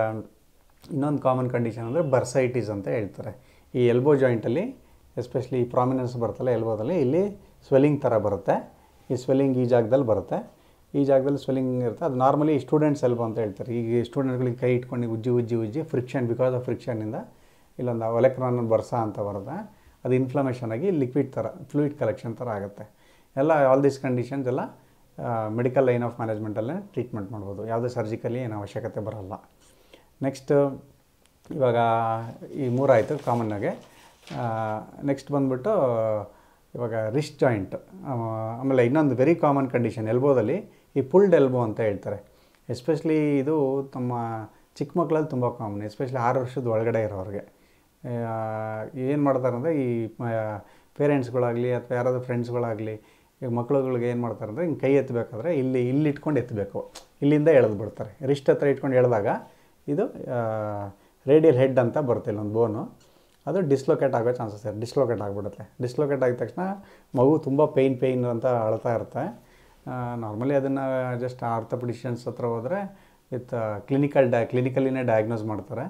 and um, ಇನ್ನೊಂದು common condition ಅಂದರೆ bursitis ಅಂತ ಹೇಳ್ತಾರೆ ಈ ಎಲ್ಬೋ ಜಾಯಿಂಟಲ್ಲಿ ಎಸ್ಪೆಷಲಿ ಈ ಪ್ರಾಮಿನೆನ್ಸ್ ಬರ್ತಲ್ಲ ಎಲ್ಬೋದಲ್ಲಿ ಇಲ್ಲಿ ಸ್ವೆಲ್ಲಿಂಗ್ ಥರ ಬರುತ್ತೆ ಈ ಸ್ವೆಲ್ಲಿಂಗ್ ಈ ಜಾಗದಲ್ಲಿ ಬರುತ್ತೆ ಈ ಜಾಗದಲ್ಲಿ ಸ್ವೆಲ್ಲಿಂಗ್ ಇರುತ್ತೆ ಅದು ನಾರ್ಮಲಿ ಸ್ಟೂಡೆಂಟ್ಸ್ ಎಲ್ಬೋ ಅಂತ ಹೇಳ್ತಾರೆ ಈಗ ಸ್ಟೂಡೆಂಟ್ಗಳಿಗೆ ಕೈ ಇಟ್ಕೊಂಡು ಉಜ್ಜಿ ಉಜ್ಜಿ ಉಜ್ಜಿ ಫ್ರಿಕ್ಷನ್ ಬಿಕಾಸ್ ಆಫ್ ಫ್ರಿಕ್ಷನಿಂದ ಇಲ್ಲೊಂದು ಎಲೆಕ್ಟ್ರಾನ್ ಬರ್ಸಾ ಅಂತ ಬರುತ್ತೆ ಅದು ಇನ್ಫ್ಲಮೇಷನ್ ಆಗಿ ಲಿಕ್ವಿಡ್ ಥರ ಫ್ಲೂಯಿಡ್ ಕಲೆಕ್ಷನ್ ಥರ ಆಗುತ್ತೆ ಎಲ್ಲ ಆಲ್ ದಿಸ್ ಕಂಡೀಷನ್ಸ್ ಎಲ್ಲ ಮೆಡಿಕಲ್ ಲೈನ್ ಆಫ್ ಮ್ಯಾನೇಜ್ಮೆಂಟಲ್ಲೇ ಟ್ರೀಟ್ಮೆಂಟ್ ಮಾಡ್ಬೋದು ಯಾವುದೇ ಸರ್ಜಿಕಲಿ ಏನು ಅವಶ್ಯಕತೆ ಬರೋಲ್ಲ ನೆಕ್ಸ್ಟ್ uh, ಇವಾಗ ಈ ಮೂರಾಯಿತು ಕಾಮನ್ನಾಗೆ ನೆಕ್ಸ್ಟ್ ಬಂದ್ಬಿಟ್ಟು ಇವಾಗ ರಿಸ್ಟ್ ಜಾಯಿಂಟ್ ಆಮೇಲೆ ಇನ್ನೊಂದು ವೆರಿ ಕಾಮನ್ ಕಂಡೀಷನ್ ಎಲ್ಬೋದಲ್ಲಿ ಈ ಪುಲ್ಡ್ ಎಲ್ಬೋ ಅಂತ ಹೇಳ್ತಾರೆ ಎಸ್ಪೆಷಲಿ ಇದು ತಮ್ಮ ಚಿಕ್ಕ ಮಕ್ಕಳಲ್ಲಿ ತುಂಬ ಕಾಮನ್ ಎಸ್ಪೆಷಲಿ ಆರು ವರ್ಷದ ಒಳಗಡೆ ಇರೋರಿಗೆ ಏನು ಮಾಡ್ತಾರೆ ಅಂದರೆ ಈ ಪೇರೆಂಟ್ಸ್ಗಳಾಗಲಿ ಅಥವಾ ಯಾರಾದರೂ ಫ್ರೆಂಡ್ಸ್ಗಳಾಗಲಿ ಈಗ ಮಕ್ಳುಗಳಿಗೆ ಏನು ಮಾಡ್ತಾರೆ ಅಂದರೆ ಹಿಂಗೆ ಕೈ ಎತ್ತಬೇಕಾದ್ರೆ ಇಲ್ಲಿ ಇಲ್ಲಿ ಇಟ್ಕೊಂಡು ಎತ್ತಬೇಕು ಇಲ್ಲಿಂದ ಎಳೆದು ಬಿಡ್ತಾರೆ ರಿಸ್ಟ್ ಹತ್ರ ಇಟ್ಕೊಂಡು ಎಳೆದಾಗ ಇದು ರೇಡಿಯಲ್ ಹೆಡ್ ಅಂತ ಬರುತ್ತೆ ಇಲ್ಲೊಂದು ಬೋನು ಅದು ಡಿಸ್ಲೊಕೇಟ್ ಆಗೋ ಚಾನ್ಸಸ್ ಇದೆ ಡಿಸ್ಲೊಕೇಟ್ ಆಗಿಬಿಡುತ್ತೆ ಡಿಸ್ಲೊಕೇಟ್ ಆಗಿದ ತಕ್ಷಣ ಮಗು ತುಂಬ ಪೇಯ್ನ್ ಪೇಯ್ನ್ ಅಂತ ಅಳ್ತಾ ಇರುತ್ತೆ ನಾರ್ಮಲಿ ಅದನ್ನು ಜಸ್ಟ್ ಆರ್ಥೋಪಿಡಿಷಿಯನ್ಸ್ ಹತ್ರ ಹೋದರೆ ವಿತ್ ಕ್ಲಿನಿಕಲ್ ಡ್ಯಾ ಕ್ಲಿನಿಕಲಿನೇ ಡಯಾಗ್ನೋಸ್ ಮಾಡ್ತಾರೆ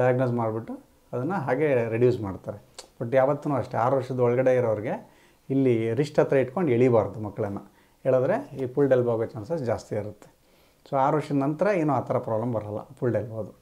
ಡಯಾಗ್ನೋಸ್ ಮಾಡಿಬಿಟ್ಟು ಅದನ್ನು ಹಾಗೆ ರೆಡ್ಯೂಸ್ ಮಾಡ್ತಾರೆ ಬಟ್ ಯಾವತ್ತೂ ಅಷ್ಟೇ ಆರು ವರ್ಷದ ಒಳಗಡೆ ಇರೋರಿಗೆ ಇಲ್ಲಿ ರಿಸ್ಟ್ ಹತ್ರ ಇಟ್ಕೊಂಡು ಎಳಿಬಾರ್ದು ಮಕ್ಕಳನ್ನು ಹೇಳಿದ್ರೆ ಈ ಪುಲ್ ಡೆಲ್ಬ್ ಆಗೋ ಚಾನ್ಸಸ್ ಜಾಸ್ತಿ ಇರುತ್ತೆ ಸೊ ಆರು ವರ್ಷದ ನಂತರ ಏನೂ ಆ ಥರ ಪ್ರಾಬ್ಲಮ್ ಬರಲ್ಲ ಫುಲ್ ಡೆಲಿವರ್ದು